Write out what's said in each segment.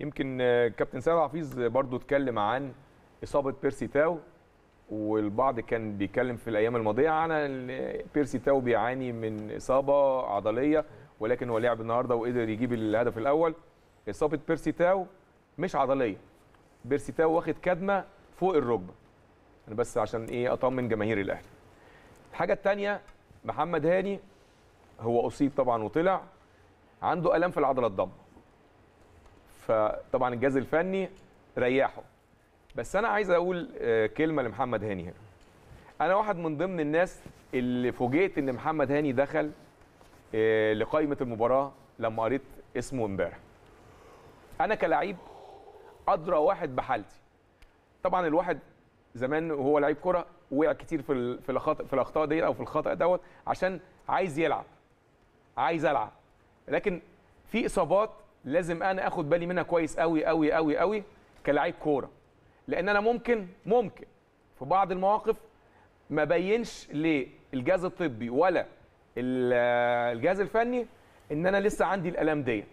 يمكن كابتن سامي حفيظ برضو اتكلم عن اصابه بيرسي تاو والبعض كان بيتكلم في الايام الماضيه عن بيرسي تاو بيعاني من اصابه عضليه ولكن هو لعب النهارده وقدر يجيب الهدف الاول اصابه بيرسي تاو مش عضليه بيرسي تاو واخد كدمه فوق الركبه انا بس عشان ايه اطمن جماهير الاهلي الحاجه الثانيه محمد هاني هو اصيب طبعا وطلع عنده الام في العضله الضمه فطبعا الجهاز الفني ريحه بس انا عايز اقول آه، كلمه لمحمد هاني هنا انا واحد من ضمن الناس اللي فوجئت ان محمد هاني دخل آه، لقائمه المباراه لما قريت اسمه امبارح انا كلاعب ادرى واحد بحالتي طبعا الواحد زمان وهو لعيب كره وقع كتير في في الخطأ في الاخطاء دي او في الخطا دوت عشان عايز يلعب عايز العب لكن في اصابات لازم انا اخد بالي منها كويس قوي قوي قوي قوي كلاعب كوره لان انا ممكن ممكن في بعض المواقف ما بينش للجهاز الطبي ولا الجهاز الفني ان انا لسه عندي الالام دي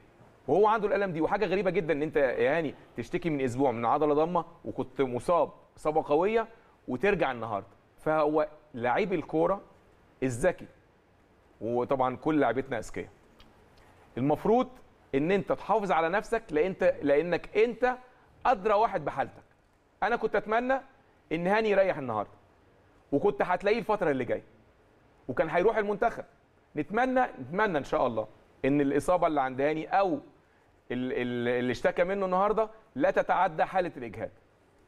وهو عنده الالم دي وحاجه غريبه جدا ان انت يا هاني تشتكي من اسبوع من عضله ضمه وكنت مصاب اصابه قويه وترجع النهارده فهو لعيب الكوره الذكي وطبعا كل لعبتنا اذكياء المفروض ان انت تحافظ على نفسك لأن انت لانك انت ادرى واحد بحالتك انا كنت اتمنى ان هاني يريح النهارده وكنت هتلاقيه الفتره اللي جايه وكان هيروح المنتخب نتمنى نتمنى ان شاء الله ان الاصابه اللي عند هاني او اللي اشتكى منه النهارده لا تتعدى حاله الاجهاد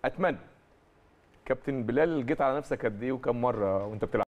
اتمنى كابتن بلال جيت على نفسك قد ايه وكم مره وانت بتلعب